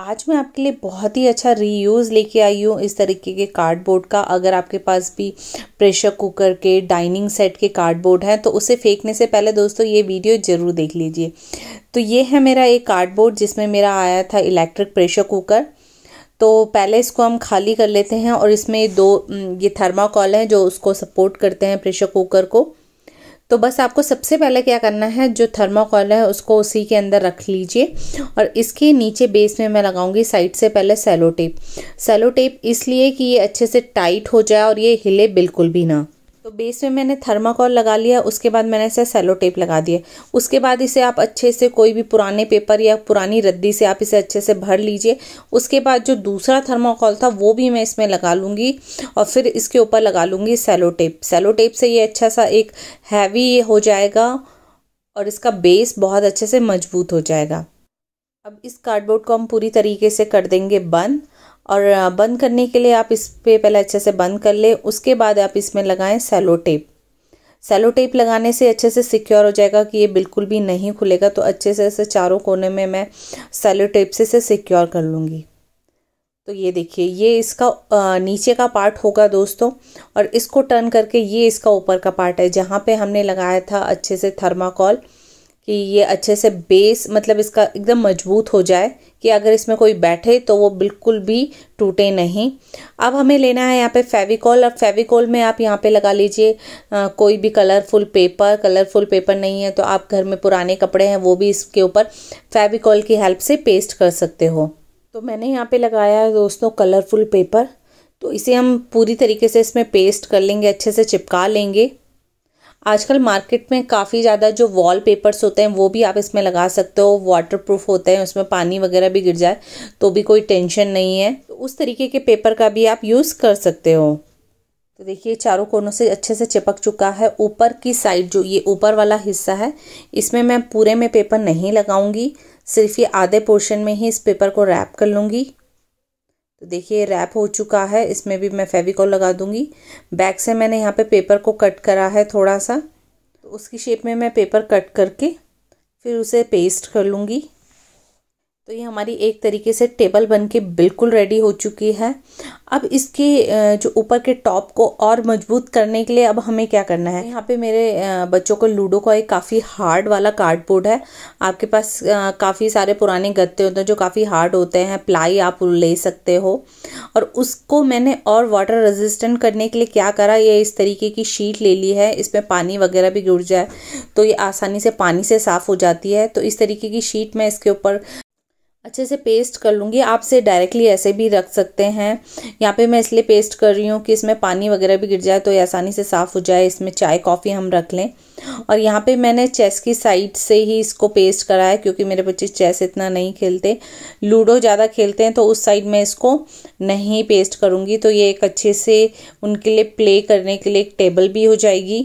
आज मैं आपके लिए बहुत ही अच्छा रीयूज़ लेके आई हूँ इस तरीके के कार्डबोर्ड का अगर आपके पास भी प्रेशर कुकर के डाइनिंग सेट के कार्डबोर्ड हैं तो उसे फेंकने से पहले दोस्तों ये वीडियो ज़रूर देख लीजिए तो ये है मेरा एक कार्डबोर्ड जिसमें मेरा आया था इलेक्ट्रिक प्रेशर कुकर तो पहले इसको हम खाली कर लेते हैं और इसमें दो ये थर्माकॉल हैं जो उसको सपोर्ट करते हैं प्रेशर कुकर को तो बस आपको सबसे पहले क्या करना है जो थर्माकोल है उसको उसी के अंदर रख लीजिए और इसके नीचे बेस में मैं लगाऊंगी साइड से पहले सेलो टेप सेलो टेप इसलिए कि ये अच्छे से टाइट हो जाए और ये हिले बिल्कुल भी ना तो बेस में मैंने थर्माकोल लगा लिया उसके बाद मैंने इसे सेलो टेप लगा दिया उसके बाद इसे आप अच्छे से कोई भी पुराने पेपर या पुरानी रद्दी से आप इसे अच्छे से भर लीजिए उसके बाद जो दूसरा थर्माकोल था वो भी मैं इसमें लगा लूँगी और फिर इसके ऊपर लगा लूँगी सेलो टेप सेलो टेप से ये अच्छा सा एक हैवी हो जाएगा और इसका बेस बहुत अच्छे से मजबूत हो जाएगा अब इस कार्डबोर्ड को हम पूरी तरीके से कर देंगे बंद और बंद करने के लिए आप इस पर पहले अच्छे से बंद कर ले उसके बाद आप इसमें लगाएं सेलो टेप सेलो टेप लगाने से अच्छे से सिक्योर हो जाएगा कि ये बिल्कुल भी नहीं खुलेगा तो अच्छे से ऐसे चारों कोने में मैं सेलो टेप से इसे सिक्योर कर लूँगी तो ये देखिए ये इसका नीचे का पार्ट होगा दोस्तों और इसको टर्न करके ये इसका ऊपर का पार्ट है जहाँ पे हमने लगाया था अच्छे से थर्माकोल कि ये अच्छे से बेस मतलब इसका एकदम मजबूत हो जाए कि अगर इसमें कोई बैठे तो वो बिल्कुल भी टूटे नहीं अब हमें लेना है यहाँ पे फेविकॉल अब फेविकॉल में आप यहाँ पे लगा लीजिए कोई भी कलरफुल पेपर कलरफुल पेपर नहीं है तो आप घर में पुराने कपड़े हैं वो भी इसके ऊपर फेविकॉल की हेल्प से पेस्ट कर सकते हो तो मैंने यहाँ पर लगाया है दोस्तों कलरफुल पेपर तो इसे हम पूरी तरीके से इसमें पेस्ट कर लेंगे अच्छे से चिपका लेंगे आजकल मार्केट में काफ़ी ज़्यादा जो वॉल पेपर्स होते हैं वो भी आप इसमें लगा सकते हो वाटर प्रूफ होते हैं उसमें पानी वगैरह भी गिर जाए तो भी कोई टेंशन नहीं है उस तरीके के पेपर का भी आप यूज़ कर सकते हो तो देखिए चारों कोनों से अच्छे से चिपक चुका है ऊपर की साइड जो ये ऊपर वाला हिस्सा है इसमें मैं पूरे में पेपर नहीं लगाऊंगी सिर्फ ये आधे पोर्शन में ही इस पेपर को रैप कर लूँगी तो देखिए रैप हो चुका है इसमें भी मैं फेविकॉल लगा दूंगी बैक से मैंने यहाँ पे पेपर को कट करा है थोड़ा सा तो उसकी शेप में मैं पेपर कट करके फिर उसे पेस्ट कर लूँगी तो ये हमारी एक तरीके से टेबल बन के बिल्कुल रेडी हो चुकी है अब इसके जो ऊपर के टॉप को और मजबूत करने के लिए अब हमें क्या करना है यहाँ पे मेरे बच्चों को लूडो का एक काफ़ी हार्ड वाला कार्डबोर्ड है आपके पास काफ़ी सारे पुराने गत्ते होते हैं जो काफ़ी हार्ड होते हैं प्लाई आप ले सकते हो और उसको मैंने और वाटर रेजिस्टेंट करने के लिए क्या करा ये इस तरीके की शीट ले ली है इसमें पानी वगैरह भी गिर जाए तो ये आसानी से पानी से साफ़ हो जाती है तो इस तरीके की शीट मैं इसके ऊपर अच्छे से पेस्ट कर लूँगी आप से डायरेक्टली ऐसे भी रख सकते हैं यहाँ पे मैं इसलिए पेस्ट कर रही हूँ कि इसमें पानी वगैरह भी गिर जाए तो ये आसानी से साफ़ हो जाए इसमें चाय कॉफ़ी हम रख लें और यहाँ पे मैंने चेस की साइड से ही इसको पेस्ट करा है क्योंकि मेरे बच्चे चेस इतना नहीं खेलते लूडो ज़्यादा खेलते हैं तो उस साइड में इसको नहीं पेस्ट करूँगी तो ये एक अच्छे से उनके लिए प्ले करने के लिए एक टेबल भी हो जाएगी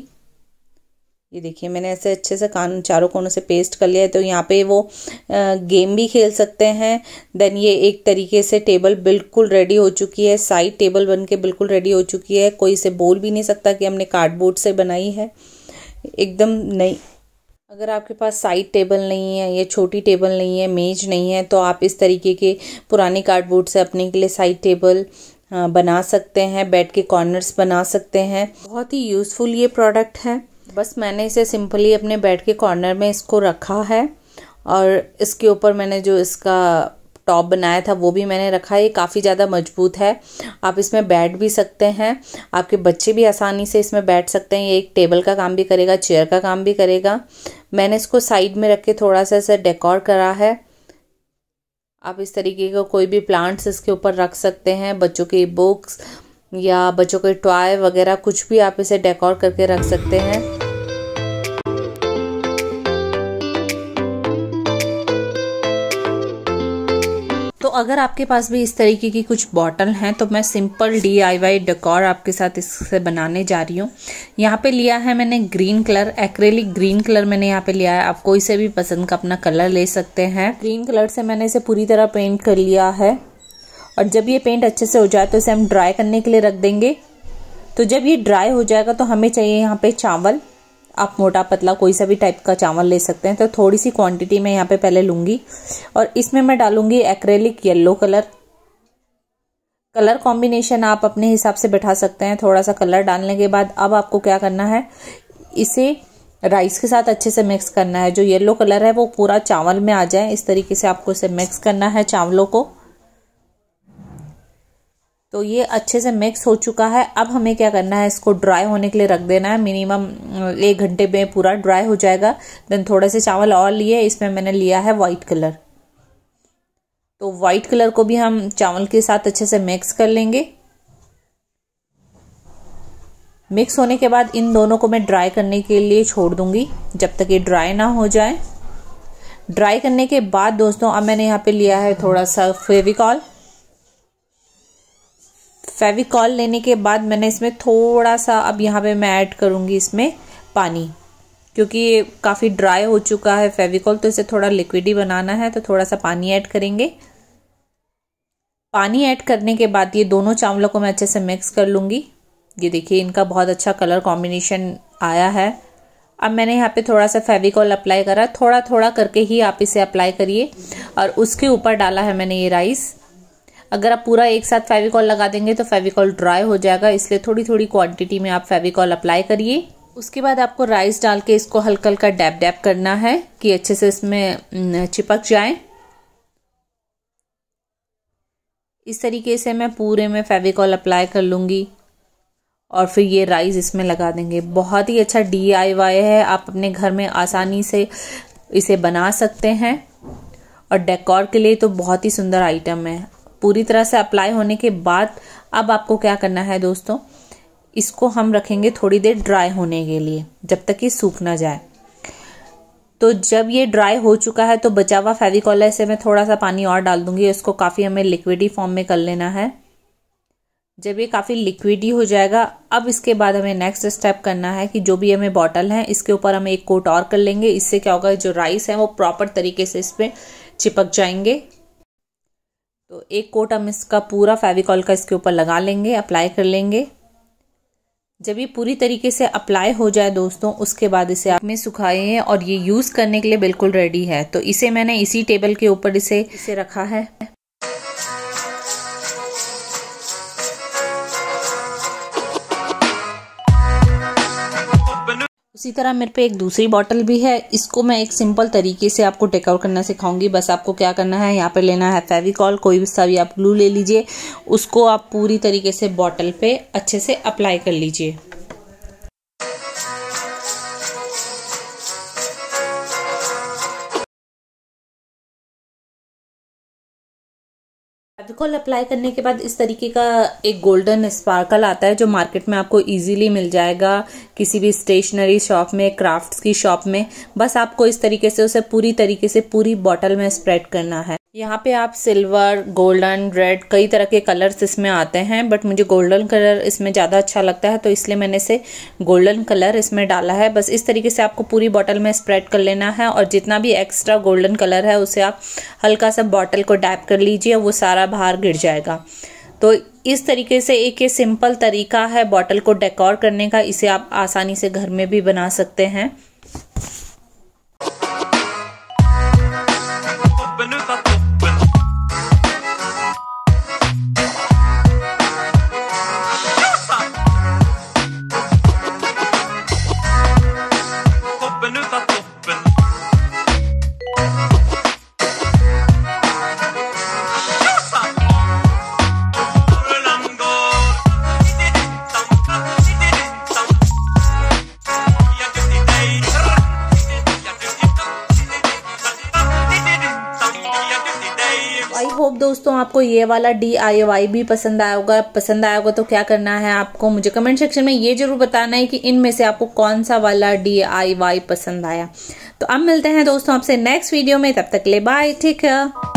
ये देखिए मैंने ऐसे अच्छे से कान चारों कोनों से पेस्ट कर लिया है तो यहाँ पे वो गेम भी खेल सकते हैं देन ये एक तरीके से टेबल बिल्कुल रेडी हो चुकी है साइड टेबल बन के बिल्कुल रेडी हो चुकी है कोई इसे बोल भी नहीं सकता कि हमने कार्डबोर्ड से बनाई है एकदम नई अगर आपके पास साइड टेबल नहीं है या छोटी टेबल नहीं है मेज नहीं है तो आप इस तरीके के पुराने कार्डबोर्ड से अपने के लिए साइड टेबल बना सकते हैं बेड के कॉर्नर्स बना सकते हैं बहुत ही यूज़फुल ये प्रोडक्ट है बस मैंने इसे सिंपली अपने बेड के कॉर्नर में इसको रखा है और इसके ऊपर मैंने जो इसका टॉप बनाया था वो भी मैंने रखा है ये काफ़ी ज़्यादा मजबूत है आप इसमें बैठ भी सकते हैं आपके बच्चे भी आसानी से इसमें बैठ सकते हैं ये एक टेबल का काम भी करेगा चेयर का काम भी करेगा मैंने इसको साइड में रख के थोड़ा सा इसे डेकोर करा है आप इस तरीके का को कोई भी प्लांट्स इसके ऊपर रख सकते हैं बच्चों के बुक्स या बच्चों के टॉय वगैरह कुछ भी आप इसे डेकोर करके रख सकते हैं तो अगर आपके पास भी इस तरीके की कुछ बॉटल हैं तो मैं simple D I Y decor आपके साथ इससे बनाने जा रही हूँ यहाँ पे लिया है मैंने green colour acrylic green colour मैंने यहाँ पे लिया है आप कोई से भी पसंद का अपना कलर ले सकते हैं ग्रीन कलर से मैंने इसे पूरी तरह पेंट कर लिया है और जब ये पेंट अच्छे से हो जाए तो इसे हम ड्राई करने के लिए रख देंगे तो जब ये ड्राई हो जाएगा तो हमें चाहिए यहाँ पे चावल आप मोटा पतला कोई सा भी टाइप का चावल ले सकते हैं तो थोड़ी सी क्वांटिटी में यहाँ पे पहले लूंगी और इसमें मैं डालूंगी acrylic yellow colour colour combination आप अपने हिसाब से बैठा सकते हैं थोड़ा सा कलर डालने के बाद अब आपको क्या करना है इसे राइस के साथ अच्छे से मिक्स करना है जो येलो कलर है वो पूरा चावल में आ जाए इस तरीके से आपको इसे मिक्स करना है चावलों को तो ये अच्छे से मिक्स हो चुका है अब हमें क्या करना है इसको ड्राई होने के लिए रख देना है मिनिमम एक घंटे में पूरा ड्राई हो जाएगा देन थोड़े से चावल और लिए इसमें मैंने लिया है वाइट कलर तो वाइट कलर को भी हम चावल के साथ अच्छे से मिक्स कर लेंगे मिक्स होने के बाद इन दोनों को मैं ड्राई करने के लिए छोड़ दूंगी जब तक ये ड्राई ना हो जाए ड्राई करने के बाद दोस्तों अब मैंने यहाँ पे लिया है थोड़ा सा फेविकॉल फेविकॉल लेने के बाद मैंने इसमें थोड़ा सा अब यहाँ पे मैं ऐड करूँगी इसमें पानी क्योंकि ये काफ़ी ड्राई हो चुका है फेविकॉल तो इसे थोड़ा लिक्विड ही बनाना है तो थोड़ा सा पानी ऐड करेंगे पानी ऐड करने के बाद ये दोनों चावलों को मैं अच्छे से मिक्स कर लूँगी ये देखिए इनका बहुत अच्छा कलर कॉम्बिनेशन आया है अब मैंने यहाँ पे थोड़ा सा फेविकॉल अप्लाई करा थोड़ा थोड़ा करके ही आप इसे अप्लाई करिए और उसके ऊपर डाला है मैंने ये राइस अगर आप पूरा एक साथ फेविकॉल लगा देंगे तो फेविकॉल ड्राई हो जाएगा इसलिए थोड़ी थोड़ी क्वांटिटी में आप फेविकॉल अप्लाई करिए उसके बाद आपको राइस डाल के इसको हल्का हल्का डैप डैप करना है कि अच्छे से इसमें चिपक जाए इस तरीके से मैं पूरे में फेविकॉल अप्लाई कर लूँगी और फिर ये राइस इसमें लगा देंगे बहुत ही अच्छा डी है आप अपने घर में आसानी से इसे बना सकते हैं और डेकोर के लिए तो बहुत ही सुंदर आइटम है पूरी तरह से अप्लाई होने के बाद अब आपको क्या करना है दोस्तों इसको हम रखेंगे थोड़ी देर ड्राई होने के लिए जब तक ये सूख ना जाए तो जब ये ड्राई हो चुका है तो बचा हुआ फेविकॉल है इसे मैं थोड़ा सा पानी और डाल दूंगी इसको काफ़ी हमें लिक्विडी फॉर्म में कर लेना है जब ये काफ़ी लिक्विडी हो जाएगा अब इसके बाद हमें नेक्स्ट स्टेप करना है कि जो भी हमें बॉटल है इसके ऊपर हम एक कोट और कर लेंगे इससे क्या होगा जो राइस है वो प्रॉपर तरीके से इस पर चिपक जाएंगे तो एक कोट हम इसका पूरा फेविकॉल का इसके ऊपर लगा लेंगे अप्लाई कर लेंगे जब ये पूरी तरीके से अप्लाई हो जाए दोस्तों उसके बाद इसे आप में सुखाइए और ये यूज़ करने के लिए बिल्कुल रेडी है तो इसे मैंने इसी टेबल के ऊपर इसे इसे रखा है उसी तरह मेरे पे एक दूसरी बॉटल भी है इसको मैं एक सिंपल तरीके से आपको टेकआउट करना सिखाऊंगी बस आपको क्या करना है यहाँ पे लेना है फेविकॉल कोई भी सा भी आप ग्लू ले लीजिए उसको आप पूरी तरीके से बॉटल पे अच्छे से अप्लाई कर लीजिए फेविकॉल अप्लाई करने के बाद इस तरीके का एक गोल्डन स्पार्कल आता है जो मार्केट में आपको इजीली मिल जाएगा किसी भी स्टेशनरी शॉप में क्राफ्ट्स की शॉप में बस आपको इस तरीके से उसे पूरी तरीके से पूरी बॉटल में स्प्रेड करना है यहाँ पे आप सिल्वर गोल्डन रेड कई तरह के कलर्स इसमें आते हैं बट मुझे गोल्डन कलर इसमें ज़्यादा अच्छा लगता है तो इसलिए मैंने इसे गोल्डन कलर इसमें डाला है बस इस तरीके से आपको पूरी बॉटल में स्प्रेड कर लेना है और जितना भी एक्स्ट्रा गोल्डन कलर है उसे आप हल्का सा बॉटल को डैप कर लीजिए वो सारा बाहर गिर जाएगा तो इस तरीके से एक ये सिंपल तरीका है बॉटल को डेकोर करने का इसे आप आसानी से घर में भी बना सकते हैं ये वाला डी आई वाई भी पसंद आया होगा पसंद आया होगा तो क्या करना है आपको मुझे कमेंट सेक्शन में ये जरूर बताना है कि इनमें से आपको कौन सा वाला डी आई वाई पसंद आया तो अब मिलते हैं दोस्तों आपसे नेक्स्ट वीडियो में तब तक ले बाय ठीक है